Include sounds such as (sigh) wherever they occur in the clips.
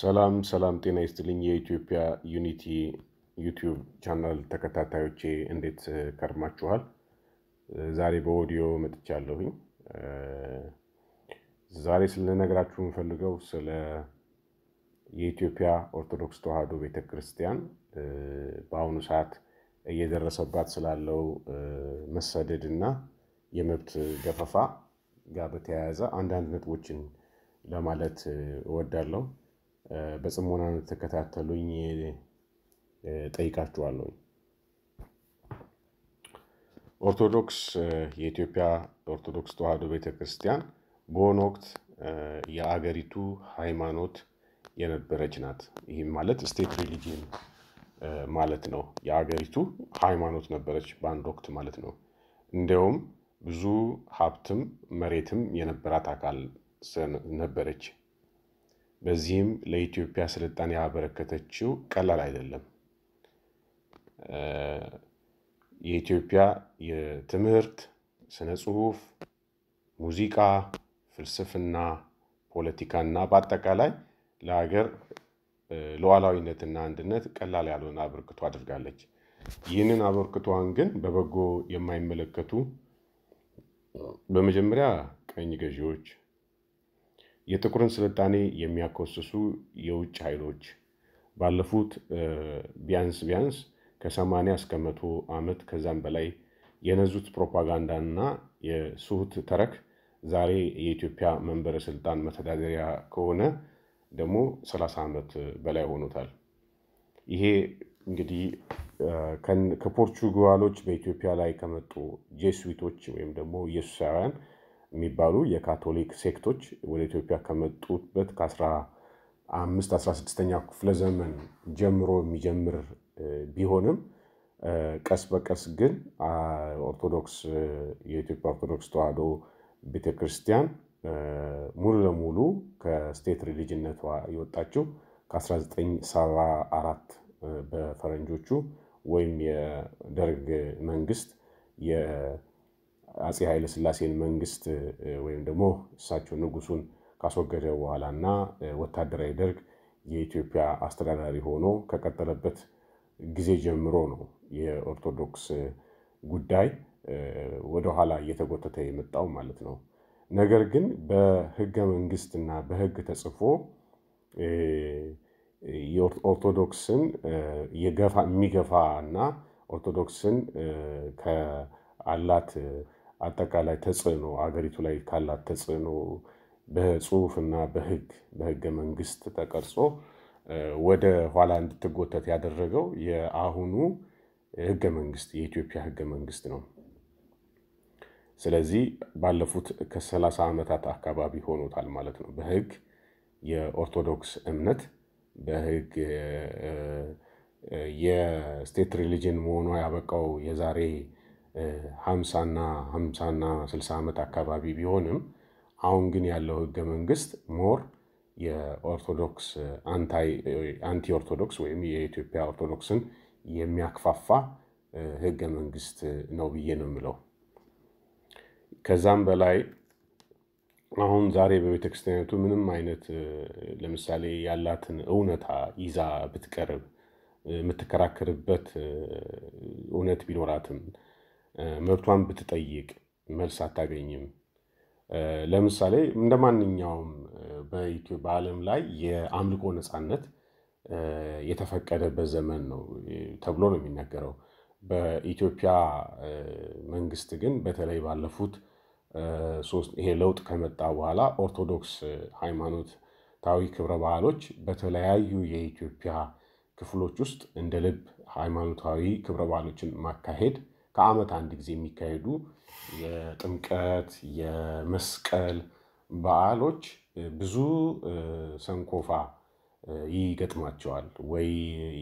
ሰላም ሰላም፣ ጤና ይስጥልኝ። የኢትዮጵያ ዩኒቲ ዩቲዩብ ቻናል ተከታታዮቼ እንዴት ከርማችኋል? ዛሬ በኦዲዮ መጥቻለሁኝ። ዛሬ ስለነገራችሁ የምፈልገው ስለ የኢትዮጵያ ኦርቶዶክስ ተዋሕዶ ቤተ ክርስቲያን በአሁኑ ሰዓት እየደረሰባት ስላለው መሰደድ እና የመብት ገፈፋ ጋር በተያያዘ አንዳንድ ነጥቦችን ለማለት እወዳለሁ። በጽሞና እንድትከታተሉኝ ጠይቃችኋለሁኝ። ኦርቶዶክስ የኢትዮጵያ ኦርቶዶክስ ተዋሕዶ ቤተ ክርስቲያን በሆነ ወቅት የአገሪቱ ሃይማኖት የነበረች ናት። ይህም ማለት ስቴት ሪሊጂን ማለት ነው። የአገሪቱ ሃይማኖት ነበረች በአንድ ወቅት ማለት ነው። እንዲያውም ብዙ ሀብትም መሬትም የነበራት አካል ነበረች። በዚህም ለኢትዮጵያ ስልጣን ያበረከተችው ቀላል አይደለም። የኢትዮጵያ የትምህርት፣ ስነ ጽሁፍ፣ ሙዚቃ፣ ፍልስፍና፣ ፖለቲካና በአጠቃላይ ለሀገር ሉዓላዊነትና አንድነት ቀላል ያልሆነ አበርክቶ አድርጋለች። ይህንን አበርክቷን ግን በበጎ የማይመለከቱ በመጀመሪያ ቀኝ ገዢዎች የጥቁርን ስልጣኔ የሚያኮስሱ የውጭ ኃይሎች ባለፉት ቢያንስ ቢያንስ ከ80 እስከ መቶ ዓመት ከዛም በላይ የነዙት ፕሮፓጋንዳና የስሁት ተረክ ዛሬ የኢትዮጵያ መንበረ ስልጣን መተዳደሪያ ከሆነ ደግሞ 30 ዓመት በላይ ሆኖታል። ይሄ እንግዲህ ከፖርቹጋሎች በኢትዮጵያ ላይ ከመጡ ጄስዊቶች ወይም ደግሞ ኢየሱሳውያን የሚባሉ የካቶሊክ ሴክቶች ወደ ኢትዮጵያ ከመጡበት ከ አምስት አስራ ክፍለ ዘመን ጀምሮ የሚጀምር ቢሆንም ቀስ በቀስ ግን ኦርቶዶክስ የኢትዮጵያ ኦርቶዶክስ ተዋህዶ ቤተክርስቲያን ሙሉ ለሙሉ ከስቴት ሪሊጅነቷ የወጣችው ከ1974 በፈረንጆቹ ወይም የደርግ መንግስት አጼ ስላሴን መንግስት ወይም ደግሞ እሳቸው ንጉሱን ካስወገደ በኋላ እና ወታደራዊ ደርግ የኢትዮጵያ አስተዳዳሪ ሆኖ ከቀጠለበት ጊዜ ጀምሮ ነው የኦርቶዶክስ ጉዳይ ወደኋላ እየተጎተተ የመጣው ማለት ነው። ነገር ግን በህገ መንግስትና በህግ ተጽፎ ኦርቶዶክስን የሚገፋ እና ኦርቶዶክስን ከአላት አጠቃላይ ተጽዕኖ አገሪቱ ላይ ካላት ተጽዕኖ በጽሁፍና በህግ በህገ መንግስት ተቀርጾ ወደ ኋላ እንድትጎተት ያደረገው የአሁኑ ህገ መንግስት የኢትዮጵያ ህገ መንግስት ነው። ስለዚህ ባለፉት ከሰላሳ ዓመታት አካባቢ ሆኖታል ማለት ነው። በህግ የኦርቶዶክስ እምነት በህግ የስቴት ሪሊጅን መሆኗ ያበቃው የዛሬ ሀምሳና ሀምሳና ስልሳ ዓመት አካባቢ ቢሆንም አሁን ግን ያለው ህገ መንግስት ሞር የኦርቶዶክስ አንቲ ኦርቶዶክስ ወይም የኢትዮጵያ ኦርቶዶክስን የሚያክፋፋ ህገ መንግስት ነው ብዬ ነው የምለው። ከዛም በላይ አሁን ዛሬ በቤተ ምንም አይነት ለምሳሌ ያላትን እውነታ ይዛ ብትቀርብ የምትከራከርበት እውነት ቢኖራትም መብቷን ብትጠይቅ መልስ አታገኝም። ለምሳሌ እንደ ማንኛውም በዓለም ላይ የአምልኮ ነፃነት የተፈቀደበት ዘመን ነው ተብሎ ነው የሚነገረው። በኢትዮጵያ መንግስት ግን በተለይ ባለፉት ይሄ ለውጥ ከመጣ በኋላ ኦርቶዶክስ ሃይማኖታዊ ክብረ በዓሎች በተለያዩ የኢትዮጵያ ክፍሎች ውስጥ እንደ ልብ ሃይማኖታዊ ክብረ በዓሎችን ማካሄድ ከዓመት አንድ ጊዜ የሚካሄዱ የጥምቀት የመስቀል በዓሎች ብዙ ሰንኮፋ ይገጥማቸዋል። ወይ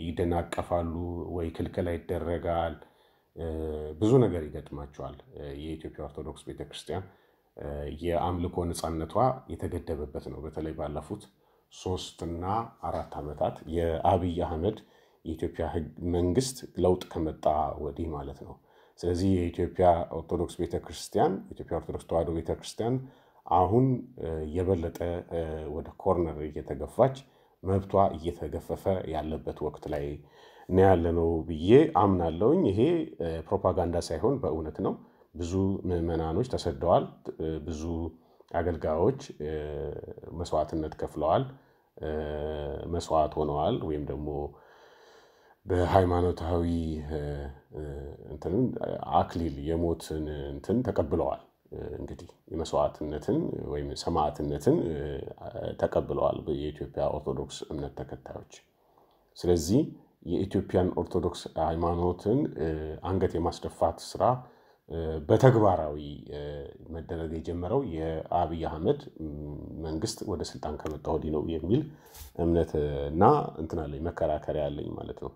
ይደናቀፋሉ፣ ወይ ክልከላ ይደረጋል፣ ብዙ ነገር ይገጥማቸዋል። የኢትዮጵያ ኦርቶዶክስ ቤተክርስቲያን የአምልኮ ነፃነቷ የተገደበበት ነው። በተለይ ባለፉት ሶስትና አራት ዓመታት የአብይ አህመድ የኢትዮጵያ ህግ መንግስት ለውጥ ከመጣ ወዲህ ማለት ነው። ስለዚህ የኢትዮጵያ ኦርቶዶክስ ቤተክርስቲያን ኢትዮጵያ ኦርቶዶክስ ተዋህዶ ቤተክርስቲያን አሁን የበለጠ ወደ ኮርነር እየተገፋች መብቷ እየተገፈፈ ያለበት ወቅት ላይ ነው ብዬ አምናለሁኝ። ይሄ ፕሮፓጋንዳ ሳይሆን በእውነት ነው። ብዙ ምዕመናኖች ተሰደዋል። ብዙ አገልጋዮች መስዋዕትነት ከፍለዋል፣ መስዋዕት ሆነዋል ወይም ደግሞ በሃይማኖታዊ አክሊል የሞትን እንትን ተቀብለዋል። እንግዲህ የመስዋዕትነትን ወይም ሰማዕትነትን ተቀብለዋል የኢትዮጵያ ኦርቶዶክስ እምነት ተከታዮች። ስለዚህ የኢትዮጵያን ኦርቶዶክስ ሃይማኖትን አንገት የማስደፋት ስራ በተግባራዊ መደረግ የጀመረው የአብይ አህመድ መንግስት ወደ ስልጣን ከመጣ ወዲህ ነው የሚል እምነትና እንትን አለኝ መከራከሪያ አለኝ ማለት ነው።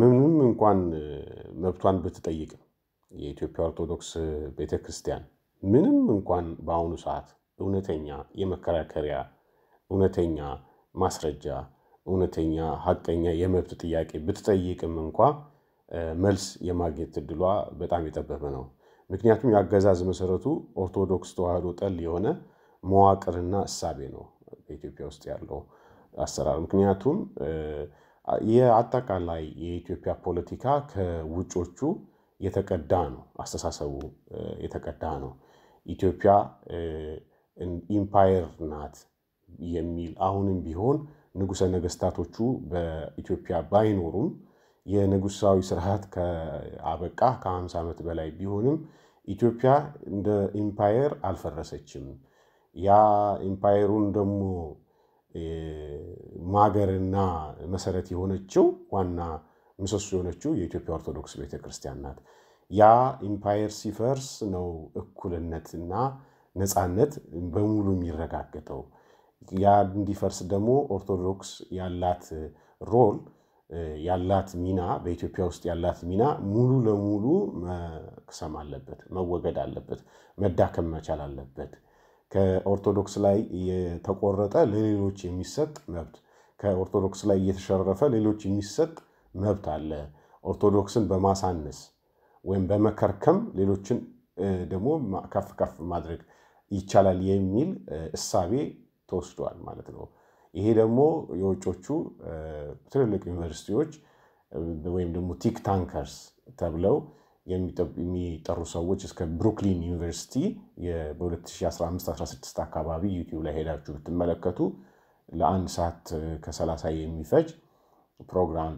ምንም እንኳን መብቷን ብትጠይቅም የኢትዮጵያ ኦርቶዶክስ ቤተክርስቲያን ምንም እንኳን በአሁኑ ሰዓት እውነተኛ የመከራከሪያ እውነተኛ ማስረጃ እውነተኛ ሀቀኛ የመብት ጥያቄ ብትጠይቅም እንኳ መልስ የማግኘት እድሏ በጣም የጠበበ ነው። ምክንያቱም የአገዛዝ መሰረቱ ኦርቶዶክስ ተዋህዶ ጠል የሆነ መዋቅርና እሳቤ ነው። በኢትዮጵያ ውስጥ ያለው አሰራር። ምክንያቱም የአጠቃላይ የኢትዮጵያ ፖለቲካ ከውጮቹ የተቀዳ ነው፣ አስተሳሰቡ የተቀዳ ነው። ኢትዮጵያ ኢምፓየር ናት የሚል አሁንም ቢሆን ንጉሰ ነገስታቶቹ በኢትዮጵያ ባይኖሩም የንጉሳዊ ስርዓት ከአበቃ ከ50 ዓመት በላይ ቢሆንም ኢትዮጵያ እንደ ኢምፓየር አልፈረሰችም። ያ ኢምፓየሩን ደግሞ ማገርና መሰረት የሆነችው ዋና ምሰሶ የሆነችው የኢትዮጵያ ኦርቶዶክስ ቤተክርስቲያን ናት። ያ ኢምፓየር ሲፈርስ ነው እኩልነትና ነፃነት በሙሉ የሚረጋገጠው። ያ እንዲፈርስ ደግሞ ኦርቶዶክስ ያላት ሮል ያላት ሚና በኢትዮጵያ ውስጥ ያላት ሚና ሙሉ ለሙሉ መክሰም አለበት፣ መወገድ አለበት፣ መዳከም መቻል አለበት። ከኦርቶዶክስ ላይ የተቆረጠ ለሌሎች የሚሰጥ መብት፣ ከኦርቶዶክስ ላይ እየተሸረፈ ሌሎች የሚሰጥ መብት አለ። ኦርቶዶክስን በማሳነስ ወይም በመከርከም ሌሎችን ደግሞ ከፍ ከፍ ማድረግ ይቻላል የሚል እሳቤ ተወስዷል ማለት ነው። ይሄ ደግሞ የውጮቹ ትልልቅ ዩኒቨርሲቲዎች ወይም ደግሞ ቲክ ታንከርስ ተብለው የሚጠሩ ሰዎች እስከ ብሩክሊን ዩኒቨርሲቲ በ2015/16 አካባቢ ዩቲዩብ ላይ ሄዳችሁ ብትመለከቱ ለአንድ ሰዓት ከሰላሳ የሚፈጅ ፕሮግራም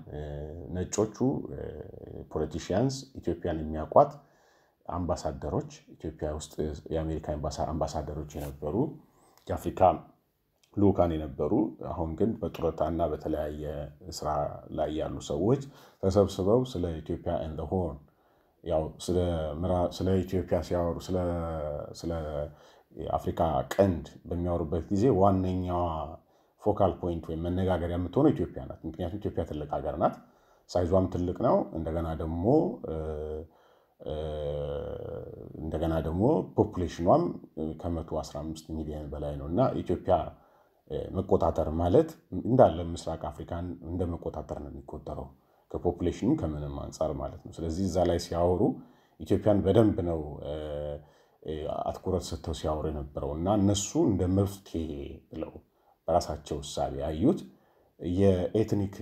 ነጮቹ ፖለቲሽያንስ ኢትዮጵያን የሚያውቋት አምባሳደሮች ኢትዮጵያ ውስጥ የአሜሪካ አምባሳደሮች የነበሩ የአፍሪካ ልኡካን የነበሩ አሁን ግን በጡረታና በተለያየ ስራ ላይ ያሉ ሰዎች ተሰብስበው ስለ ኢትዮጵያ ኤንድ ሆርን ያው ስለ ኢትዮጵያ ሲያወሩ ስለ አፍሪካ ቀንድ በሚያወሩበት ጊዜ ዋነኛዋ ፎካል ፖይንት ወይም መነጋገሪያ የምትሆነው ኢትዮጵያ ናት። ምክንያቱም ኢትዮጵያ ትልቅ ሀገር ናት፣ ሳይዟም ትልቅ ነው። እንደገና ደግሞ እንደገና ደግሞ ፖፑሌሽኗም ከመቶ 115 ሚሊዮን በላይ ነው እና ኢትዮጵያ መቆጣጠር ማለት እንዳለ ምስራቅ አፍሪካን እንደ መቆጣጠር ነው የሚቆጠረው። ከፖፑሌሽኑ ከምንም አንጻር ማለት ነው። ስለዚህ እዛ ላይ ሲያወሩ ኢትዮጵያን በደንብ ነው አትኩረት ሰጥተው ሲያወሩ የነበረው እና እነሱ እንደ መፍትሄ ብለው በራሳቸው እሳቤ ያዩት የኤትኒክ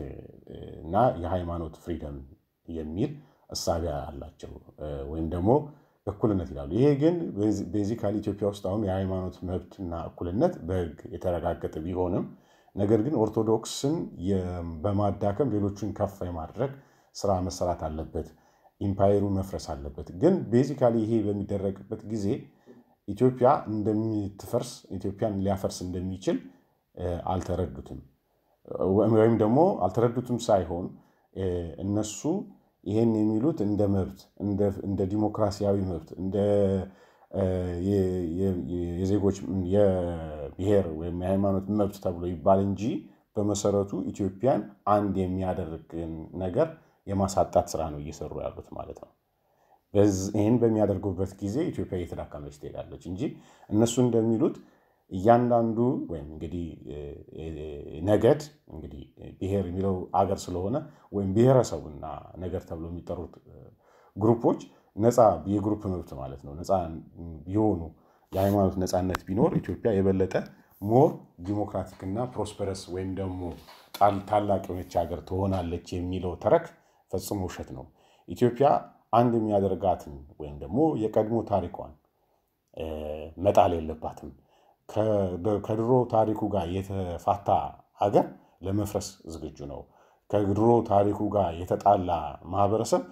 እና የሃይማኖት ፍሪደም የሚል እሳቢያ አላቸው ወይም ደግሞ እኩልነት ይላሉ። ይሄ ግን ቤዚካሊ ኢትዮጵያ ውስጥ አሁን የሃይማኖት መብትና እኩልነት በህግ የተረጋገጠ ቢሆንም ነገር ግን ኦርቶዶክስን በማዳከም ሌሎችን ከፍ የማድረግ ስራ መሰራት አለበት። ኢምፓየሩ መፍረስ አለበት። ግን ቤዚካሊ ይሄ በሚደረግበት ጊዜ ኢትዮጵያ እንደምትፈርስ ኢትዮጵያን ሊያፈርስ እንደሚችል አልተረዱትም፣ ወይም ደግሞ አልተረዱትም ሳይሆን እነሱ ይሄን የሚሉት እንደ መብት እንደ ዲሞክራሲያዊ መብት እንደ የዜጎች የብሔር ወይም የሃይማኖት መብት ተብሎ ይባል እንጂ በመሰረቱ ኢትዮጵያን አንድ የሚያደርግ ነገር የማሳጣት ስራ ነው እየሰሩ ያሉት ማለት ነው። ይህን በሚያደርጉበት ጊዜ ኢትዮጵያ እየተዳከመች ትሄዳለች እንጂ እነሱ እንደሚሉት እያንዳንዱ ወይም እንግዲህ ነገድ እንግዲህ ብሔር የሚለው አገር ስለሆነ ወይም ብሔረሰቡና ነገድ ተብሎ የሚጠሩት ግሩፖች ነፃ የግሩፕ መብት ማለት ነው ነፃ የሆኑ የሃይማኖት ነፃነት ቢኖር ኢትዮጵያ የበለጠ ሞር ዲሞክራቲክ እና ፕሮስፐረስ ወይም ደግሞ ታላቅ የሆነች ሀገር ትሆናለች የሚለው ተረክ ፈጽሞ ውሸት ነው። ኢትዮጵያ አንድ የሚያደርጋትን ወይም ደግሞ የቀድሞ ታሪኳን መጣል የለባትም። ከድሮ ታሪኩ ጋር የተፋታ ሀገር ለመፍረስ ዝግጁ ነው። ከድሮ ታሪኩ ጋር የተጣላ ማህበረሰብ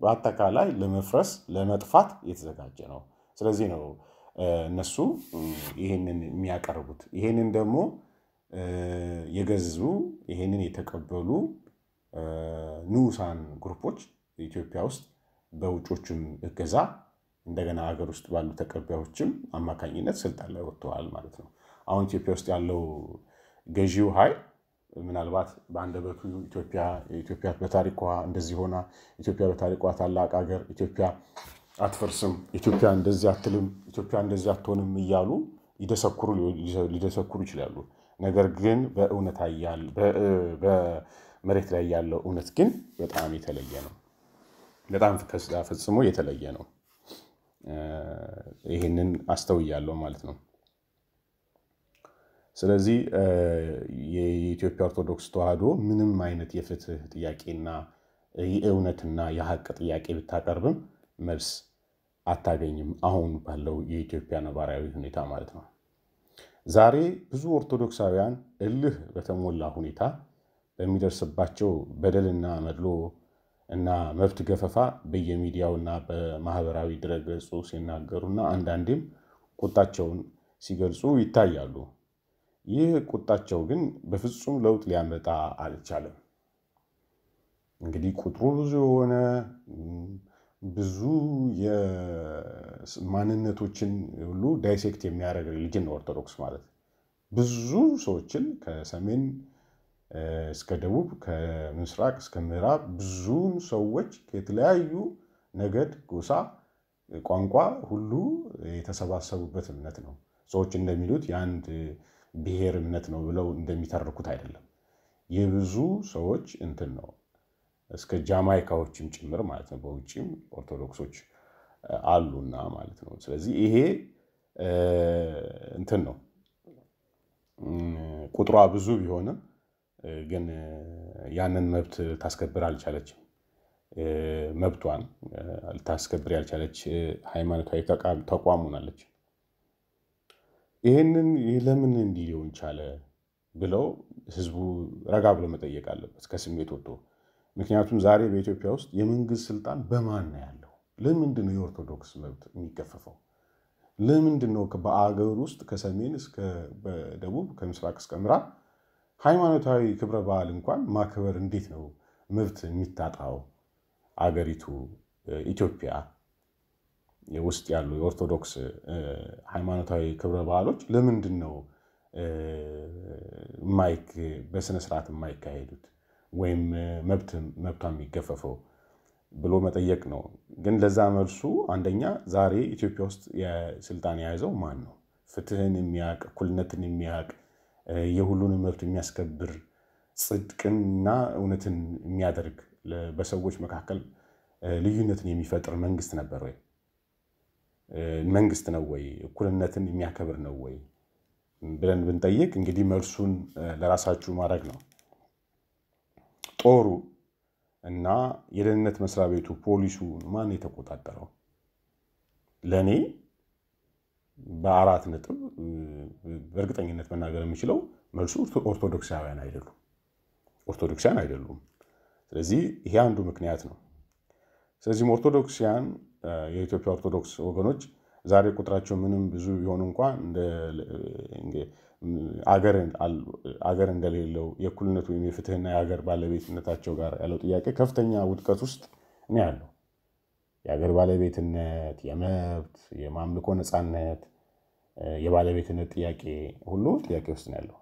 በአጠቃላይ ለመፍረስ ለመጥፋት የተዘጋጀ ነው። ስለዚህ ነው እነሱ ይህንን የሚያቀርቡት። ይህንን ደግሞ የገዙ ይህንን የተቀበሉ ንዑሳን ግሩፖች ኢትዮጵያ ውስጥ በውጮችም እገዛ እንደገና ሀገር ውስጥ ባሉ ተቀባዮችም አማካኝነት ስልጣን ላይ ወጥተዋል ማለት ነው። አሁን ኢትዮጵያ ውስጥ ያለው ገዢው ኃይል ምናልባት በአንደበቱ ኢትዮጵያ ኢትዮጵያ በታሪኳ እንደዚህ ሆና ኢትዮጵያ በታሪኳ ታላቅ ሀገር ኢትዮጵያ አትፈርስም፣ ኢትዮጵያ እንደዚህ አትልም፣ ኢትዮጵያ እንደዚህ አትሆንም እያሉ ሊደሰኩሩ ይችላሉ። ነገር ግን በእውነት በመሬት ላይ ያለው እውነት ግን በጣም የተለየ ነው። በጣም ፈጽሞ የተለየ ነው። ይህንን አስተውያለሁ ማለት ነው። ስለዚህ የኢትዮጵያ ኦርቶዶክስ ተዋሕዶ ምንም አይነት የፍትህ ጥያቄና የእውነትና የሀቅ ጥያቄ ብታቀርብም መልስ አታገኝም፣ አሁን ባለው የኢትዮጵያ ነባራዊ ሁኔታ ማለት ነው። ዛሬ ብዙ ኦርቶዶክሳውያን እልህ በተሞላ ሁኔታ በሚደርስባቸው በደልና መድሎ እና መብት ገፈፋ በየሚዲያውና በማህበራዊ ድረገጹ ሲናገሩና አንዳንዴም ቁጣቸውን ሲገልጹ ይታያሉ። ይህ ቁጣቸው ግን በፍጹም ለውጥ ሊያመጣ አልቻለም። እንግዲህ ቁጥሩ ብዙ የሆነ ብዙ ማንነቶችን ሁሉ ዳይሴክት የሚያደርግ ሪሊጅን ነው ኦርቶዶክስ ማለት። ብዙ ሰዎችን ከሰሜን እስከ ደቡብ፣ ከምስራቅ እስከ ምዕራብ ብዙን ሰዎች ከተለያዩ ነገድ፣ ጎሳ፣ ቋንቋ ሁሉ የተሰባሰቡበት እምነት ነው። ሰዎች እንደሚሉት የአንድ ብሔርነት ነው ብለው እንደሚተርኩት አይደለም። የብዙ ሰዎች እንትን ነው እስከ ጃማይካዎችም ጭምር ማለት ነው። በውጭም ኦርቶዶክሶች አሉና ማለት ነው። ስለዚህ ይሄ እንትን ነው ቁጥሯ ብዙ ቢሆንም ግን ያንን መብት ታስከብር አልቻለችም። መብቷን ልታስከብር ያልቻለች ሃይማኖታዊ ተቋም ሆናለች። ይህንን ለምን እንዲህ ሊሆን ቻለ ብለው ህዝቡ ረጋ ብሎ መጠየቅ አለበት ከስሜት ወጥቶ። ምክንያቱም ዛሬ በኢትዮጵያ ውስጥ የመንግስት ስልጣን በማን ነው ያለው? ለምንድን ነው የኦርቶዶክስ መብት የሚገፈፈው? ለምንድን ነው በአገር ውስጥ ከሰሜን እስከ ደቡብ ከምስራቅ እስከ ምዕራብ ሃይማኖታዊ ክብረ በዓል እንኳን ማክበር እንዴት ነው መብት የሚታጣው አገሪቱ ኢትዮጵያ ውስጥ ያሉ የኦርቶዶክስ ሃይማኖታዊ ክብረ በዓሎች ለምንድን ነው በስነስርዓት የማይካሄዱት ወይም መብት መብቷ የሚገፈፈው ብሎ መጠየቅ ነው። ግን ለዛ መልሱ አንደኛ ዛሬ ኢትዮጵያ ውስጥ ስልጣን የያዘው ማን ነው? ፍትህን የሚያቅ እኩልነትን የሚያቅ የሁሉንም መብት የሚያስከብር ጽድቅንና እውነትን የሚያደርግ በሰዎች መካከል ልዩነትን የሚፈጥር መንግስት ነበር ወይ? መንግስት ነው ወይ እኩልነትን የሚያከብር ነው ወይ ብለን ብንጠይቅ እንግዲህ መልሱን ለራሳችሁ ማድረግ ነው። ጦሩ እና የደህንነት መስሪያ ቤቱ ፖሊሱ ማን የተቆጣጠረው? ለእኔ በአራት ነጥብ በእርግጠኝነት መናገር የምችለው መልሱ ኦርቶዶክሳውያን አይደሉም፣ ኦርቶዶክሳውያን አይደሉም። ስለዚህ ይሄ አንዱ ምክንያት ነው። ስለዚህም ኦርቶዶክሲያን የኢትዮጵያ ኦርቶዶክስ ወገኖች ዛሬ ቁጥራቸው ምንም ብዙ ቢሆን እንኳ አገር እንደሌለው የእኩልነት ወይም የፍትህና የሀገር ባለቤትነታቸው ጋር ያለው ጥያቄ ከፍተኛ ውድቀት ውስጥ ነው ያለው። የሀገር ባለቤትነት፣ የመብት የማምልኮ ነፃነት፣ የባለቤትነት ጥያቄ ሁሉ ጥያቄ ውስጥ ነው ያለው።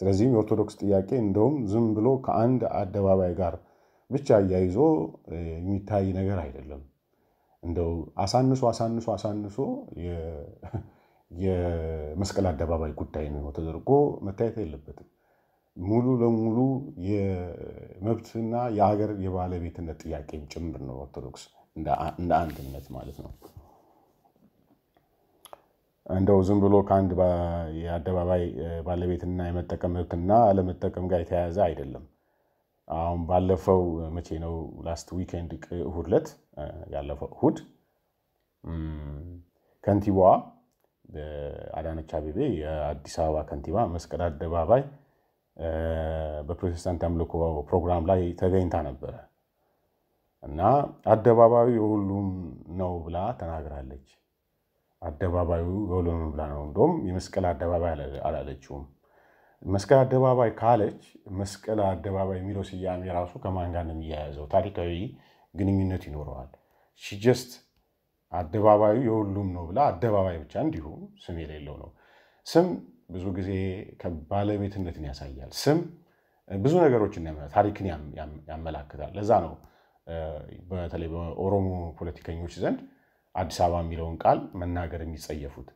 ስለዚህም የኦርቶዶክስ ጥያቄ እንደውም ዝም ብሎ ከአንድ አደባባይ ጋር ብቻ አያይዞ የሚታይ ነገር አይደለም። እንደው አሳንሶ አሳንሶ አሳንሶ (laughs) የመስቀል አደባባይ ጉዳይ ነው ተደርጎ መታየት የለበትም። ሙሉ ለሙሉ የመብትና የሀገር የባለቤትነት ጥያቄም ጭምር ነው ኦርቶዶክስ እንደ አንድነት ማለት ነው። እንደው ዝም ብሎ ከአንድ የአደባባይ ባለቤትና የመጠቀም መብትና አለመጠቀም ጋር የተያያዘ አይደለም። አሁን ባለፈው መቼ ነው ላስት ዊኬንድ እሁድ ዕለት ያለፈው እሁድ ከንቲባዋ አዳነች አቤቤ የአዲስ አበባ ከንቲባ መስቀል አደባባይ በፕሮቴስታንት አምልኮ ፕሮግራም ላይ ተገኝታ ነበረ እና አደባባዩ የሁሉም ነው ብላ ተናግራለች። አደባባዩ የሁሉም ብላ ነው። እንደውም የመስቀል አደባባይ አላለችውም። መስቀል አደባባይ ካለች መስቀል አደባባይ የሚለው ስያሜ ራሱ ከማን ጋር ነው የሚያያዘው? ታሪካዊ ግንኙነት ይኖረዋል። ጀስት አደባባዩ የሁሉም ነው ብላ አደባባይ ብቻ እንዲሁ ስም የሌለው ነው። ስም ብዙ ጊዜ ከባለቤትነትን ያሳያል። ስም ብዙ ነገሮችን ታሪክን ያመላክታል። ለዛ ነው በተለይ በኦሮሞ ፖለቲከኞች ዘንድ አዲስ አበባ የሚለውን ቃል መናገር የሚጸየፉት፣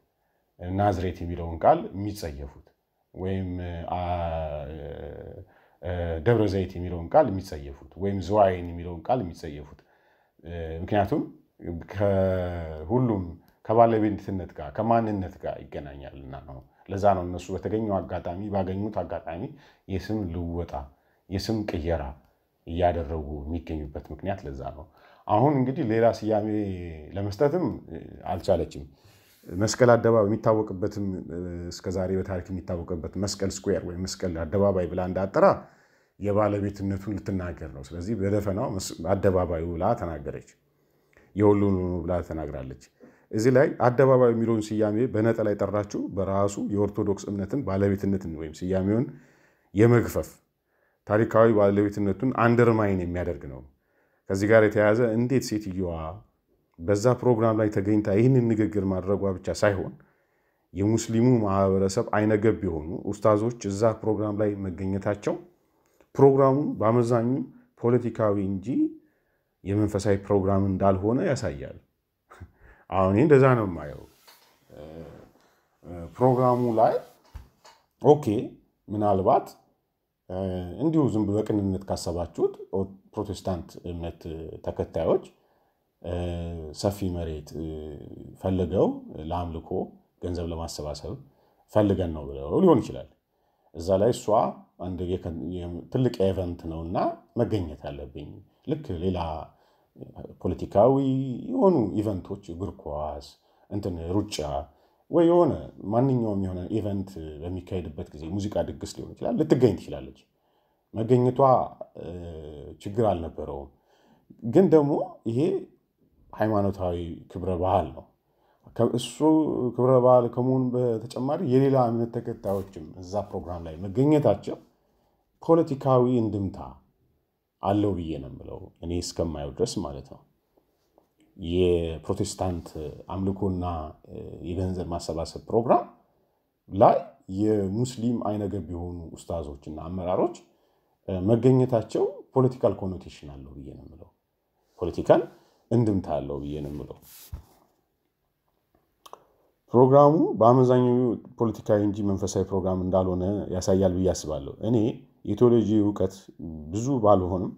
ናዝሬት የሚለውን ቃል የሚጸየፉት ወይም ደብረ ዘይት የሚለውን ቃል የሚጸየፉት ወይም ዝዋይን የሚለውን ቃል የሚጸየፉት ምክንያቱም ከሁሉም ከባለቤትነት ጋር ከማንነት ጋር ይገናኛልና ነው። ለዛ ነው እነሱ በተገኘው አጋጣሚ ባገኙት አጋጣሚ የስም ልወጣ የስም ቅየራ እያደረጉ የሚገኙበት ምክንያት ለዛ ነው። አሁን እንግዲህ ሌላ ስያሜ ለመስጠትም አልቻለችም። መስቀል አደባባይ የሚታወቅበትም እስከዛሬ በታሪክ የሚታወቅበት መስቀል ስኩዌር ወይም መስቀል አደባባይ ብላ እንዳጠራ የባለቤትነቱን ልትናገር ነው። ስለዚህ በደፈናው አደባባዩ ብላ ተናገረች። የሁሉም ብላ ተናግራለች። እዚህ ላይ አደባባዩ የሚለውን ስያሜ በነጠላ የጠራችው በራሱ የኦርቶዶክስ እምነትን ባለቤትነትን ወይም ስያሜውን የመግፈፍ ታሪካዊ ባለቤትነቱን አንደርማይን የሚያደርግ ነው። ከዚህ ጋር የተያያዘ እንዴት ሴትየዋ በዛ ፕሮግራም ላይ ተገኝታ ይህንን ንግግር ማድረጓ ብቻ ሳይሆን የሙስሊሙ ማህበረሰብ አይነገብ የሆኑ ኡስታዞች እዛ ፕሮግራም ላይ መገኘታቸው ፕሮግራሙን በአመዛኙ ፖለቲካዊ እንጂ የመንፈሳዊ ፕሮግራም እንዳልሆነ ያሳያል። አሁን እንደዛ ነው የማየው። ፕሮግራሙ ላይ ኦኬ፣ ምናልባት እንዲሁ ዝም በቅንነት ካሰባችሁት ፕሮቴስታንት እምነት ተከታዮች ሰፊ መሬት ፈልገው ለአምልኮ ገንዘብ ለማሰባሰብ ፈልገን ነው ብለው ሊሆን ይችላል። እዛ ላይ እሷ ትልቅ ኤቨንት ነው እና መገኘት አለብኝ። ልክ ሌላ ፖለቲካዊ የሆኑ ኢቨንቶች፣ እግር ኳስ፣ እንትን ሩጫ፣ ወይ የሆነ ማንኛውም የሆነ ኢቨንት በሚካሄድበት ጊዜ ሙዚቃ ድግስ ሊሆን ይችላል፣ ልትገኝ ትችላለች። መገኘቷ ችግር አልነበረውም። ግን ደግሞ ይሄ ሃይማኖታዊ ክብረ ባህል ነው። እሱ ክብረ ባህል ከመሆኑ በተጨማሪ የሌላ እምነት ተከታዮችም እዛ ፕሮግራም ላይ መገኘታቸው ፖለቲካዊ እንድምታ አለው ብዬ ነው የምለው እኔ እስከማየው ድረስ ማለት ነው። የፕሮቴስታንት አምልኮና የገንዘብ ማሰባሰብ ፕሮግራም ላይ የሙስሊም አይነገብ የሆኑ እና አመራሮች መገኘታቸው ፖለቲካል ኮኖቴሽን አለው ብዬ ነው የምለው ፖለቲካል እንድምታ አለው ብዬ ነው የምለው። ፕሮግራሙ በአመዛኙ ፖለቲካዊ እንጂ መንፈሳዊ ፕሮግራም እንዳልሆነ ያሳያል ብዬ አስባለሁ። እኔ የቴዎሎጂ እውቀት ብዙ ባልሆንም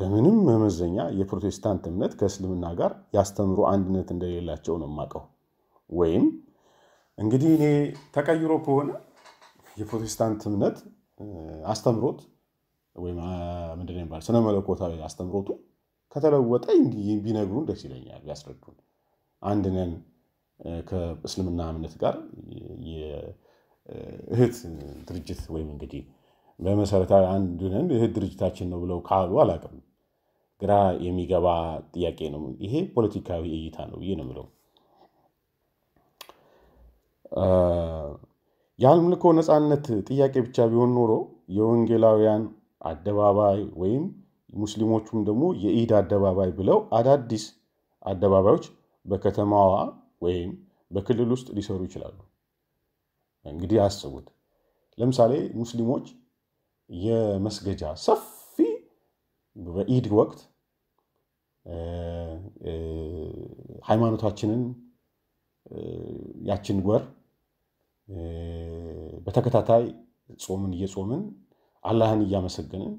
በምንም መመዘኛ የፕሮቴስታንት እምነት ከእስልምና ጋር ያስተምሮ አንድነት እንደሌላቸው ነው የማውቀው። ወይም እንግዲህ እኔ ተቀይሮ ከሆነ የፕሮቴስታንት እምነት አስተምሮት ወይም ምንድን ስነ መለኮታዊ አስተምሮቱ ከተለወጠ እንዲህ ቢነግሩን ደስ ይለኛል፣ ቢያስረዱን። አንድ ነን ከእስልምና እምነት ጋር የእህት ድርጅት ወይም እንግዲህ በመሰረታዊ አንድ ነን እህት ድርጅታችን ነው ብለው ካሉ አላቅም ግራ የሚገባ ጥያቄ ነው። ይሄ ፖለቲካዊ እይታ ነው ብዬ ነው የምለው። የአምልኮ ነፃነት ጥያቄ ብቻ ቢሆን ኖሮ የወንጌላውያን አደባባይ ወይም ሙስሊሞቹም ደግሞ የኢድ አደባባይ ብለው አዳዲስ አደባባዮች በከተማዋ ወይም በክልል ውስጥ ሊሰሩ ይችላሉ። እንግዲህ አስቡት። ለምሳሌ ሙስሊሞች የመስገጃ ሰፊ በኢድ ወቅት ሃይማኖታችንን ያችን ወር በተከታታይ ጾምን እየጾምን አላህን እያመሰገንን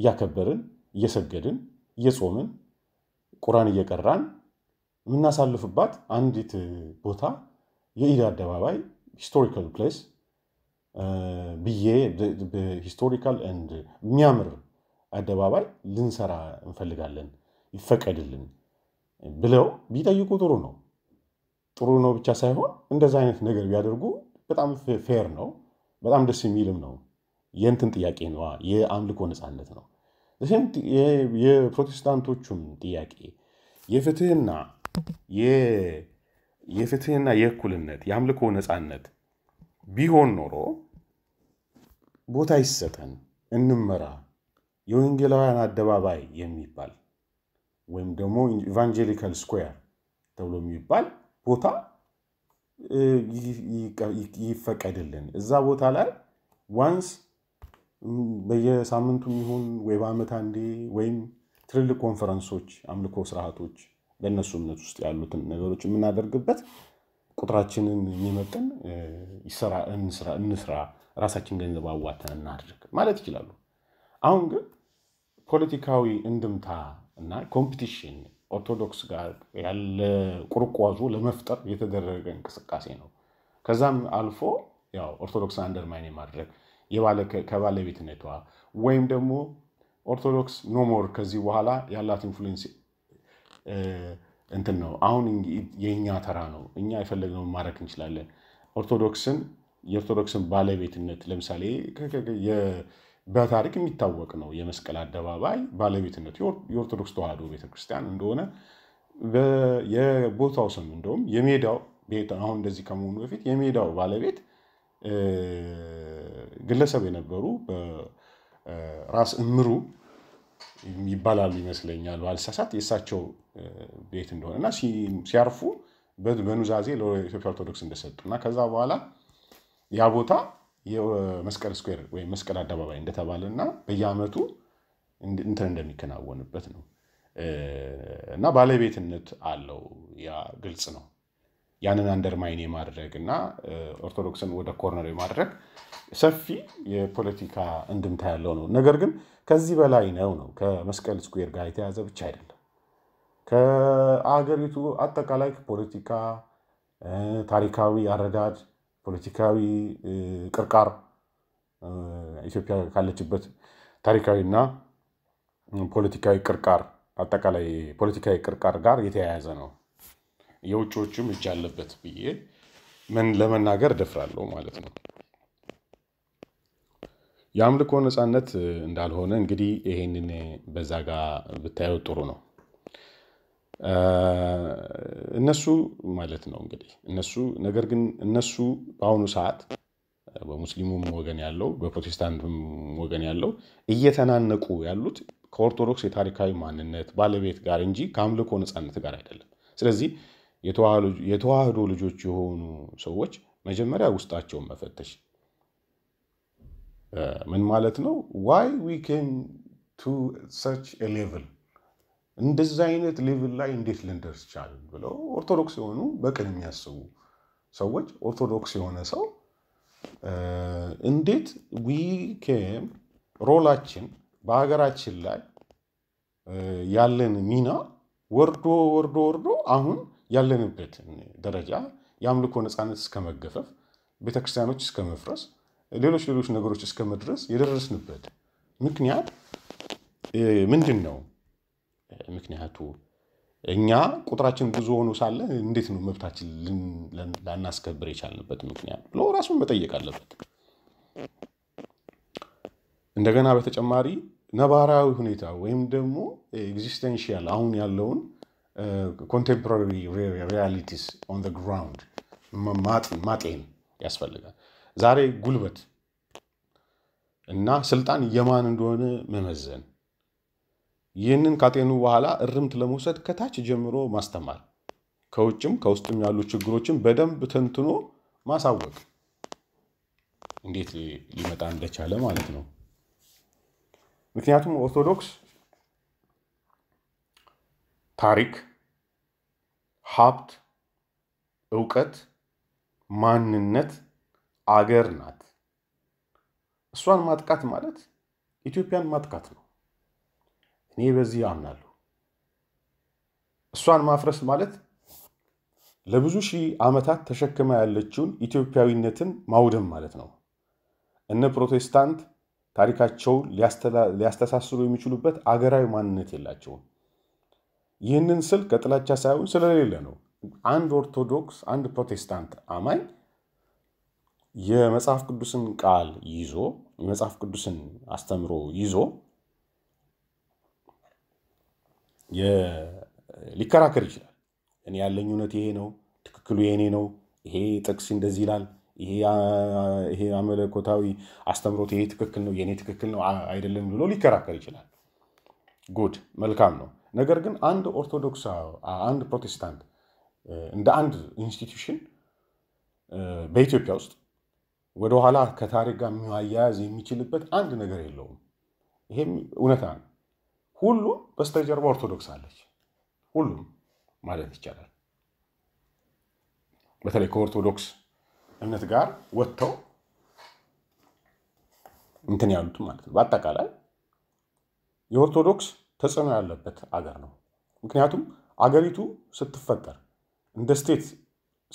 እያከበርን እየሰገድን እየጾምን ቁራን እየቀራን የምናሳልፍባት አንዲት ቦታ የኢድ አደባባይ ሂስቶሪካል ፕሌስ ብዬ ሂስቶሪካል እንድ የሚያምር አደባባይ ልንሰራ እንፈልጋለን ይፈቀድልን ብለው ቢጠይቁ ጥሩ ነው። ጥሩ ነው ብቻ ሳይሆን እንደዚ አይነት ነገር ቢያደርጉ በጣም ፌር ነው፣ በጣም ደስ የሚልም ነው። የእንትን ጥያቄ ነዋ፣ የአምልኮ ነፃነት ነው። ይህም የፕሮቴስታንቶቹም ጥያቄ የፍትህና የፍትህና የእኩልነት የአምልኮ ነፃነት ቢሆን ኖሮ ቦታ ይሰጠን፣ እንመራ የወንጌላውያን አደባባይ የሚባል ወይም ደግሞ ኢቫንጀሊካል ስኩዌር ተብሎ የሚባል ቦታ ይፈቀድልን። እዛ ቦታ ላይ ዋንስ በየሳምንቱ የሚሆን ወይ በአመት አንዴ ወይም ትልልቅ ኮንፈረንሶች፣ አምልኮ ስርዓቶች በእነሱ እምነት ውስጥ ያሉትን ነገሮች የምናደርግበት ቁጥራችንን የሚመጥን ይሰራ እንስራ፣ ራሳችን ገንዘብ አዋተን እናድርግ ማለት ይችላሉ። አሁን ግን ፖለቲካዊ እንድምታ እና ኮምፒቲሽን ኦርቶዶክስ ጋር ያለ ቁርቋዙ ለመፍጠር የተደረገ እንቅስቃሴ ነው። ከዛም አልፎ ያው ኦርቶዶክስ አንደርማይን የማድረግ ከባለቤትነቷ ወይም ደግሞ ኦርቶዶክስ ኖሞር ከዚህ በኋላ ያላት ኢንፍሉዌንስ እንትን ነው። አሁን የእኛ ተራ ነው፣ እኛ የፈለግነውን ማድረግ እንችላለን። ኦርቶዶክስን የኦርቶዶክስን ባለቤትነት ለምሳሌ በታሪክ የሚታወቅ ነው። የመስቀል አደባባይ ባለቤትነቱ የኦርቶዶክስ ተዋህዶ ቤተክርስቲያን እንደሆነ የቦታው ስም እንደውም የሜዳው ቤት አሁን እንደዚህ ከመሆኑ በፊት የሜዳው ባለቤት ግለሰብ የነበሩ ራስ እምሩ ይባላሉ ይመስለኛል ባልሳሳት የእሳቸው ቤት እንደሆነ እና ሲያርፉ በኑዛዜ ለኢትዮጵያ ኦርቶዶክስ እንደሰጡ እና ከዛ በኋላ ያ ቦታ የመስቀል ስኩዌር ወይም መስቀል አደባባይ እንደተባለ እና በየአመቱ እንትን እንደሚከናወንበት ነው እና ባለቤትነት አለው። ያ ግልጽ ነው። ያንን አንደርማይን የማድረግ እና ኦርቶዶክስን ወደ ኮርነር የማድረግ ሰፊ የፖለቲካ እንድምታ ያለው ነው። ነገር ግን ከዚህ በላይ ነው ነው ከመስቀል ስኩዌር ጋር የተያዘ ብቻ አይደለም። ከአገሪቱ አጠቃላይ ፖለቲካ፣ ታሪካዊ አረዳድ፣ ፖለቲካዊ ቅርቃር ኢትዮጵያ ካለችበት ታሪካዊና ፖለቲካዊ ቅርቃር አጠቃላይ ፖለቲካዊ ቅርቃር ጋር የተያያዘ ነው። የውጮችም እጅ አለበት ብዬ ለመናገር ደፍራለሁ ማለት ነው። የአምልኮ ነፃነት እንዳልሆነ እንግዲህ ይሄንን በዛ ጋ ብታየው ጥሩ ነው። እነሱ ማለት ነው እንግዲህ እነሱ ነገር ግን እነሱ በአሁኑ ሰዓት በሙስሊሙም ወገን ያለው በፕሮቴስታንትም ወገን ያለው እየተናነቁ ያሉት ከኦርቶዶክስ የታሪካዊ ማንነት ባለቤት ጋር እንጂ ከአምልኮ ነፃነት ጋር አይደለም። ስለዚህ የተዋህዶ ልጆች የሆኑ ሰዎች መጀመሪያ ውስጣቸውን መፈተሽ ምን ማለት ነው? ዋይ ዊ ኬም ቱ ሰች ሌቭል እንደዚ አይነት ሌቭል ላይ እንዴት ልንደርስ ቻል ብለው ኦርቶዶክስ የሆኑ በቅን የሚያስቡ ሰዎች ኦርቶዶክስ የሆነ ሰው እንዴት ዊ ኬም ሮላችን በሀገራችን ላይ ያለን ሚና ወርዶ ወርዶ ወርዶ አሁን ያለንበት ደረጃ የአምልኮ ነፃነት እስከመገፈፍ፣ ቤተክርስቲያኖች እስከመፍረስ፣ ሌሎች ሌሎች ነገሮች እስከመድረስ የደረስንበት ምክንያት ምንድን ነው? ምክንያቱ እኛ ቁጥራችን ብዙ ሆኖ ሳለ እንዴት ነው መብታችን ላናስከብር የቻልንበት ምክንያት ብሎ ራሱን መጠየቅ አለበት። እንደገና በተጨማሪ ነባራዊ ሁኔታ ወይም ደግሞ ኤግዚስተንሽያል አሁን ያለውን ኮንቴምፖራሪ ሪያሊቲስ ኦን ዘ ግራውንድ ማጤን ያስፈልጋል። ዛሬ ጉልበት እና ስልጣን የማን እንደሆነ መመዘን፣ ይህንን ካጤኑ በኋላ እርምት ለመውሰድ ከታች ጀምሮ ማስተማር፣ ከውጭም ከውስጥም ያሉ ችግሮችን በደንብ ተንትኖ ማሳወቅ እንዴት ሊመጣ እንደቻለ ማለት ነው። ምክንያቱም ኦርቶዶክስ ታሪክ ሀብት፣ እውቀት፣ ማንነት አገር ናት። እሷን ማጥቃት ማለት ኢትዮጵያን ማጥቃት ነው። እኔ በዚህ አምናለሁ። እሷን ማፍረስ ማለት ለብዙ ሺህ ዓመታት ተሸክማ ያለችውን ኢትዮጵያዊነትን ማውደም ማለት ነው። እነ ፕሮቴስታንት ታሪካቸውን ሊያስተሳስሩ የሚችሉበት አገራዊ ማንነት የላቸውም። ይህንን ስል ከጥላቻ ሳይሆን ስለሌለ ነው። አንድ ኦርቶዶክስ፣ አንድ ፕሮቴስታንት አማኝ የመጽሐፍ ቅዱስን ቃል ይዞ የመጽሐፍ ቅዱስን አስተምሮ ይዞ ሊከራከር ይችላል። እኔ ያለኝ እውነት ይሄ ነው፣ ትክክሉ የኔ ነው፣ ይሄ ጥቅስ እንደዚህ ይላል፣ ይሄ አመለኮታዊ አስተምሮት ይሄ ትክክል ነው፣ የኔ ትክክል ነው አይደለም ብሎ ሊከራከር ይችላል። ጉድ መልካም ነው። ነገር ግን አንድ ኦርቶዶክስ አንድ ፕሮቴስታንት እንደ አንድ ኢንስቲትዩሽን በኢትዮጵያ ውስጥ ወደኋላ ከታሪክ ጋር የሚያያዝ የሚችልበት አንድ ነገር የለውም። ይሄም እውነታ ነው። ሁሉም በስተጀርባ ኦርቶዶክስ አለች። ሁሉም ማለት ይቻላል በተለይ ከኦርቶዶክስ እምነት ጋር ወጥተው እንትን ያሉት ማለት ነው በአጠቃላይ የኦርቶዶክስ ተጽዕኖ ያለበት አገር ነው። ምክንያቱም አገሪቱ ስትፈጠር እንደ ስቴት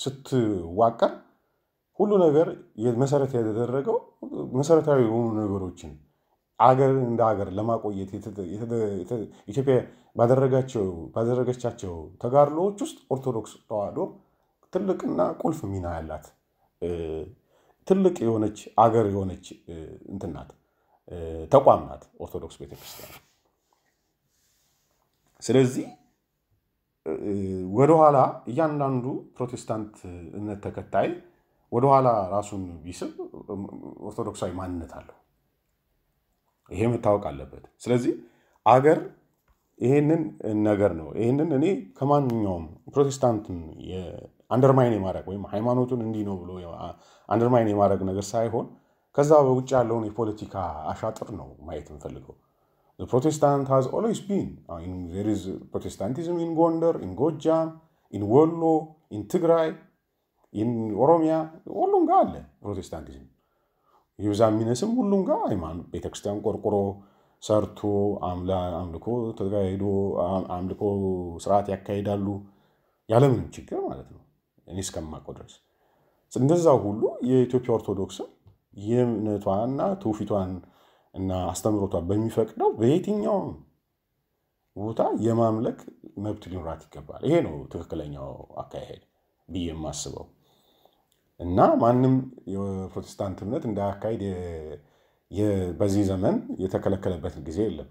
ስትዋቀር ሁሉ ነገር መሰረት የተደረገው መሰረታዊ የሆኑ ነገሮችን አገር እንደ ሀገር ለማቆየት ኢትዮጵያ ባደረገቻቸው ተጋድሎዎች ውስጥ ኦርቶዶክስ ተዋህዶ ትልቅና ቁልፍ ሚና ያላት ትልቅ የሆነች አገር የሆነች እንትናት ተቋም ናት ኦርቶዶክስ ቤተክርስቲያን። ስለዚህ ወደኋላ እያንዳንዱ ፕሮቴስታንት እምነት ተከታይ ወደኋላ ራሱን ቢስብ ኦርቶዶክሳዊ ማንነት አለው። ይሄ መታወቅ አለበት። ስለዚህ አገር ይሄንን ነገር ነው። ይሄንን እኔ ከማንኛውም ፕሮቴስታንትን አንደርማይን የማድረግ ወይም ሃይማኖቱን እንዲህ ነው ብሎ አንደርማይን የማድረግ ነገር ሳይሆን ከዛ በውጭ ያለውን የፖለቲካ አሻጥር ነው ማየት የምፈልገው። ፕሮቴስታንት ሃዝ ኦልዌይስ ቢን ፕሮቴስታንቲዝም ኢን ጎንደር፣ ኢን ጎጃም፣ ኢን ወሎ፣ ኢን ትግራይ፣ ኢን ኦሮሚያ ሁሉም ጋር አለ ፕሮቴስታንቲዝም። ይብዛ የሚነስም ሁሉም ጋር ሃይማኖት ቤተክርስቲያን ቆርቁሮ ሰርቶ አምልኮ ተካሂዶ አምልኮ ስርዓት ያካሂዳሉ ያለምንም ችግር ማለት ነው። እኔ እስከማውቀው ድረስ እንደዛ ሁሉ የኢትዮጵያ ኦርቶዶክስም የእምነቷና ትውፊቷን እና አስተምሮቷ በሚፈቅደው በየትኛውም ቦታ የማምለክ መብት ሊኖራት ይገባል። ይሄ ነው ትክክለኛው አካሄድ ብዬ የማስበው እና ማንም የፕሮቴስታንት እምነት እንዳያካሄድ በዚህ ዘመን የተከለከለበት ጊዜ የለም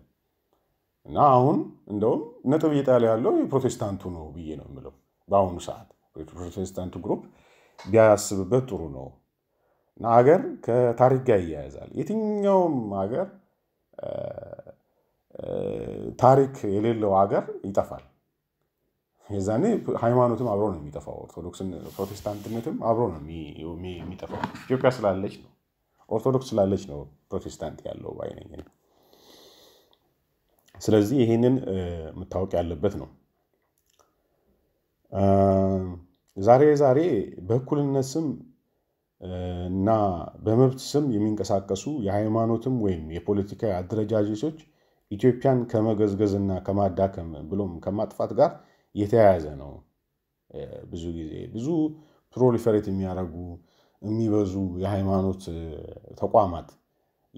እና አሁን እንደውም ነጥብ እየጣለ ያለው የፕሮቴስታንቱ ነው ብዬ ነው የምለው። በአሁኑ ሰዓት ፕሮቴስታንቱ ግሩፕ ቢያስብበት ጥሩ ነው። እና ሀገር ከታሪክ ጋር ይያያዛል። የትኛውም ሀገር ታሪክ የሌለው ሀገር ይጠፋል። የዛኔ ሃይማኖትም አብሮ ነው የሚጠፋው። ኦርቶዶክስን ፕሮቴስታንትነትም አብሮ ነው የሚጠፋው። ኢትዮጵያ ስላለች ነው፣ ኦርቶዶክስ ስላለች ነው ፕሮቴስታንት ያለው ባይነኝ። ስለዚህ ይህንን መታወቅ ያለበት ነው። ዛሬ ዛሬ በእኩልነት ስም እና በመብት ስም የሚንቀሳቀሱ የሃይማኖትም ወይም የፖለቲካ አደረጃጀቶች ኢትዮጵያን ከመገዝገዝና ከማዳከም ብሎም ከማጥፋት ጋር የተያያዘ ነው። ብዙ ጊዜ ብዙ ፕሮሊፈሬት የሚያደርጉ የሚበዙ የሃይማኖት ተቋማት፣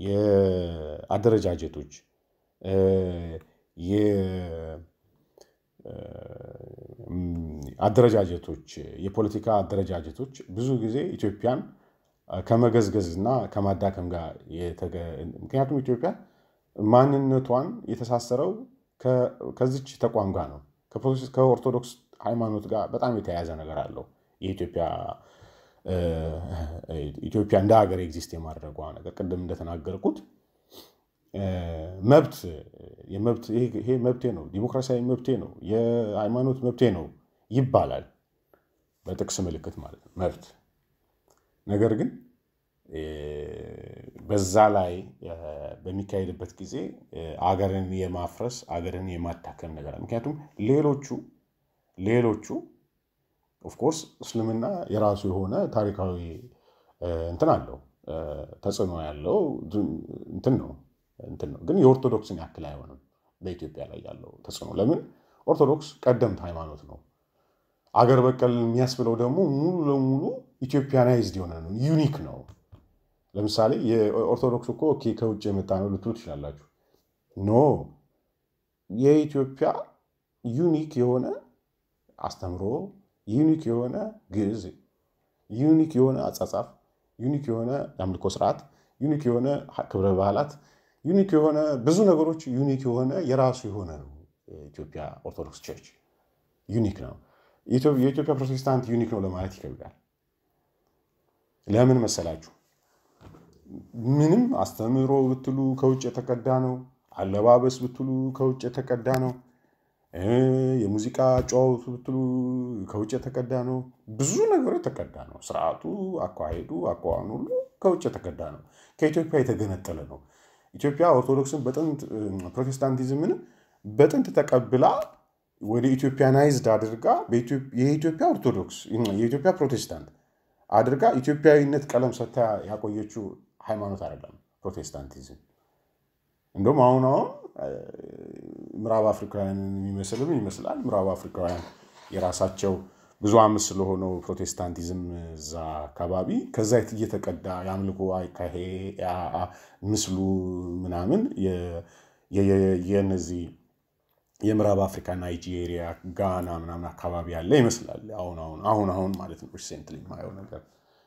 የአደረጃጀቶች አደረጃጀቶች የፖለቲካ አደረጃጀቶች ብዙ ጊዜ ኢትዮጵያን ከመገዝገዝ እና ከማዳከም ጋር ምክንያቱም ኢትዮጵያ ማንነቷን የተሳሰረው ከዚች ተቋም ጋር ነው። ከኦርቶዶክስ ሃይማኖት ጋር በጣም የተያያዘ ነገር አለው። ኢትዮጵያ እንደ ሀገር ኤግዚስት የማድረጓ ነገር ቅድም እንደተናገርኩት መብት ይሄ መብቴ ነው፣ ዲሞክራሲያዊ መብቴ ነው፣ የሃይማኖት መብቴ ነው ይባላል በጥቅስ ምልክት ማለት ነው መብት። ነገር ግን በዛ ላይ በሚካሄድበት ጊዜ አገርን የማፍረስ አገርን የማታከም ነገር ምክንያቱም ሌሎቹ ሌሎቹ ኦፍኮርስ እስልምና የራሱ የሆነ ታሪካዊ እንትን አለው ተጽዕኖ ያለው እንትን ነው እንትን ነው። ግን የኦርቶዶክስን ያክል አይሆንም በኢትዮጵያ ላይ ያለው ተጽዕኖ። ለምን ኦርቶዶክስ ቀደምት ሃይማኖት ነው። አገር በቀል የሚያስብለው ደግሞ ሙሉ ለሙሉ ኢትዮጵያናይዝድ የሆነ ነው፣ ዩኒክ ነው። ለምሳሌ የኦርቶዶክስ እኮ ከውጭ የመጣ ነው ልትሉ ትችላላችሁ። ኖ የኢትዮጵያ ዩኒክ የሆነ አስተምሮ፣ ዩኒክ የሆነ ግዕዝ፣ ዩኒክ የሆነ አጻጻፍ፣ ዩኒክ የሆነ የአምልኮ ስርዓት፣ ዩኒክ የሆነ ክብረ ባህላት ዩኒክ የሆነ ብዙ ነገሮች ዩኒክ የሆነ የራሱ የሆነ ነው። የኢትዮጵያ ኦርቶዶክስ ቸርች ዩኒክ ነው። የኢትዮጵያ ፕሮቴስታንት ዩኒክ ነው ለማለት ይከብዳል። ለምን መሰላችሁ? ምንም አስተምህሮ ብትሉ ከውጭ የተቀዳ ነው። አለባበስ ብትሉ ከውጭ የተቀዳ ነው። የሙዚቃ ጨዋወቱ ብትሉ ከውጭ የተቀዳ ነው። ብዙ ነገሮች የተቀዳ ነው። ስርዓቱ፣ አካሄዱ፣ አቋኑ ሁሉ ከውጭ የተቀዳ ነው። ከኢትዮጵያ የተገነጠለ ነው። ኢትዮጵያ ኦርቶዶክስን በጥንት ፕሮቴስታንቲዝምን በጥንት ተቀብላ ወደ ኢትዮጵያናይዝድ አድርጋ የኢትዮጵያ ኦርቶዶክስ የኢትዮጵያ ፕሮቴስታንት አድርጋ ኢትዮጵያዊነት ቀለም ሰታ ያቆየችው ሃይማኖት አይደለም ፕሮቴስታንቲዝም። እንደውም አሁን አሁን ምዕራብ አፍሪካውያንን የሚመስልም ይመስላል። ምዕራብ አፍሪካውያን የራሳቸው ብዙ አመት ስለሆነው ፕሮቴስታንቲዝም እዛ አካባቢ ከዛ እየተቀዳ የአምልኮ አካሄድ ምስሉ ምናምን የነዚህ የምዕራብ አፍሪካ ናይጄሪያ፣ ጋና ምናምን አካባቢ ያለ ይመስላል። አሁን አሁን አሁን አሁን ማለት ነው ሪሴንትሊ የማየው ነገር።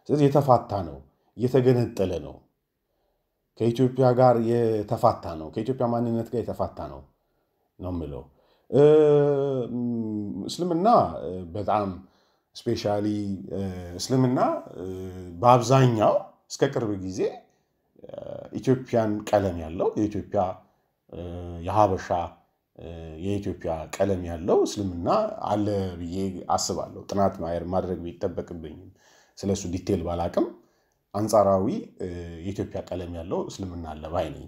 ስለዚህ የተፋታ ነው፣ የተገነጠለ ነው፣ ከኢትዮጵያ ጋር የተፋታ ነው፣ ከኢትዮጵያ ማንነት ጋር የተፋታ ነው ነው የምለው እስልምና በጣም ስፔሻሊ እስልምና በአብዛኛው እስከ ቅርብ ጊዜ ኢትዮጵያን ቀለም ያለው የኢትዮጵያ የሀበሻ የኢትዮጵያ ቀለም ያለው እስልምና አለ ብዬ አስባለሁ። ጥናት ማድረግ ቢጠበቅብኝም ስለሱ ዲቴል ባላቅም አንጻራዊ የኢትዮጵያ ቀለም ያለው እስልምና አለ ባይ ነኝ።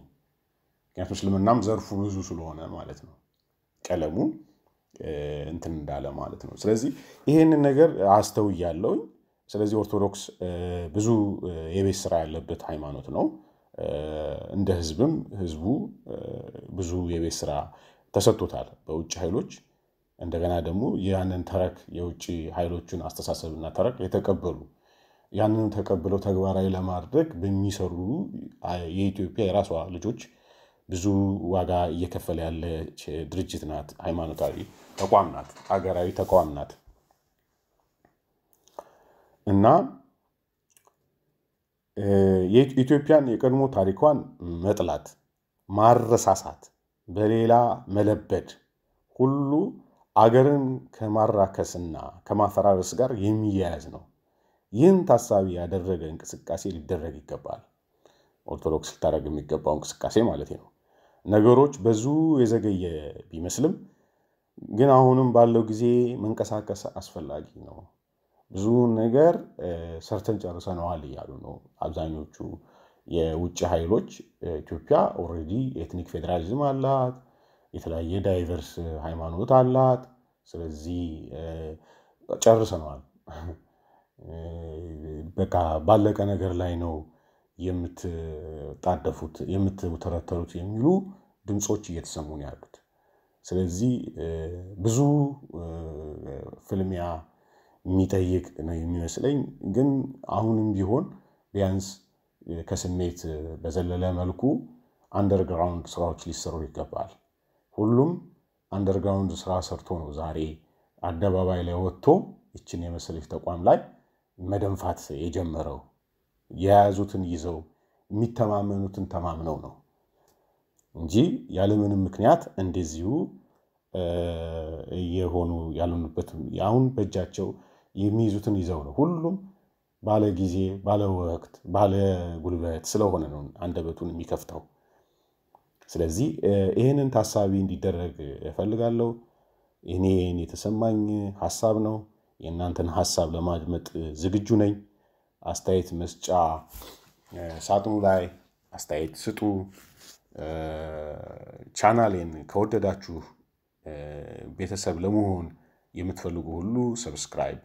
ምክንያቱም እስልምናም ዘርፉ ብዙ ስለሆነ ማለት ነው። ቀለሙ እንትን እንዳለ ማለት ነው። ስለዚህ ይሄንን ነገር አስተውያለሁኝ። ስለዚህ ኦርቶዶክስ ብዙ የቤት ስራ ያለበት ሃይማኖት ነው። እንደ ህዝብም ህዝቡ ብዙ የቤት ስራ ተሰጥቶታል በውጭ ኃይሎች እንደገና ደግሞ ያንን ተረክ የውጭ ኃይሎችን አስተሳሰብና ተረክ የተቀበሉ ያንን ተቀብለው ተግባራዊ ለማድረግ በሚሰሩ የኢትዮጵያ የራሷ ልጆች ብዙ ዋጋ እየከፈለ ያለ ድርጅት ናት። ሃይማኖታዊ ተቋም ናት። አገራዊ ተቋም ናት እና የኢትዮጵያን የቀድሞ ታሪኳን መጥላት፣ ማረሳሳት፣ በሌላ መለበድ ሁሉ አገርን ከማራከስና ከማፈራረስ ጋር የሚያያዝ ነው። ይህን ታሳቢ ያደረገ እንቅስቃሴ ሊደረግ ይገባል። ኦርቶዶክስ ልታደረግ የሚገባው እንቅስቃሴ ማለት ነው። ነገሮች በዙ የዘገየ ቢመስልም ግን አሁንም ባለው ጊዜ መንቀሳቀስ አስፈላጊ ነው። ብዙ ነገር ሰርተን ጨርሰነዋል እያሉ ነው አብዛኞቹ የውጭ ኃይሎች። ኢትዮጵያ ኦልሬዲ የኤትኒክ ፌዴራሊዝም አላት፣ የተለያየ ዳይቨርስ ሃይማኖት አላት። ስለዚህ ጨርሰነዋል፣ በቃ ባለቀ ነገር ላይ ነው የምትጣደፉት የምትተረተሩት የሚሉ ድምፆች እየተሰሙ ነው ያሉት። ስለዚህ ብዙ ፍልሚያ የሚጠይቅ ነው የሚመስለኝ። ግን አሁንም ቢሆን ቢያንስ ከስሜት በዘለለ መልኩ አንደርግራውንድ ስራዎች ሊሰሩ ይገባል። ሁሉም አንደርግራውንድ ስራ ሰርቶ ነው ዛሬ አደባባይ ላይ ወጥቶ ይችን የመሰለች ተቋም ላይ መደንፋት የጀመረው። የያዙትን ይዘው የሚተማመኑትን ተማምነው ነው እንጂ ያለምንም ምክንያት እንደዚሁ የሆኑ ያልሆኑበት አሁን በእጃቸው የሚይዙትን ይዘው ነው። ሁሉም ባለ ጊዜ፣ ባለ ወቅት፣ ባለ ጉልበት ስለሆነ ነው አንደበቱን የሚከፍተው። ስለዚህ ይህንን ታሳቢ እንዲደረግ እፈልጋለሁ። እኔን የተሰማኝ ሀሳብ ነው። የእናንተን ሀሳብ ለማድመጥ ዝግጁ ነኝ። አስተያየት መስጫ ሳጥኑ ላይ አስተያየት ስጡ። ቻናሌን ከወደዳችሁ ቤተሰብ ለመሆን የምትፈልጉ ሁሉ ሰብስክራይብ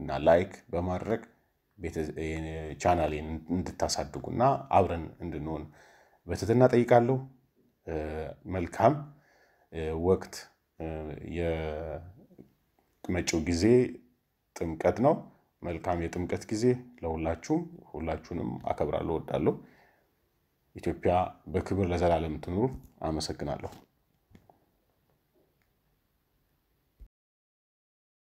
እና ላይክ በማድረግ ቻናሌን እንድታሳድጉ እና አብረን እንድንሆን በትህትና ጠይቃለሁ። መልካም ወቅት የመጪው ጊዜ ጥምቀት ነው። መልካም የጥምቀት ጊዜ ለሁላችሁም። ሁላችሁንም አከብራለሁ፣ ወዳለሁ። ኢትዮጵያ በክብር ለዘላለም ትኑር። አመሰግናለሁ።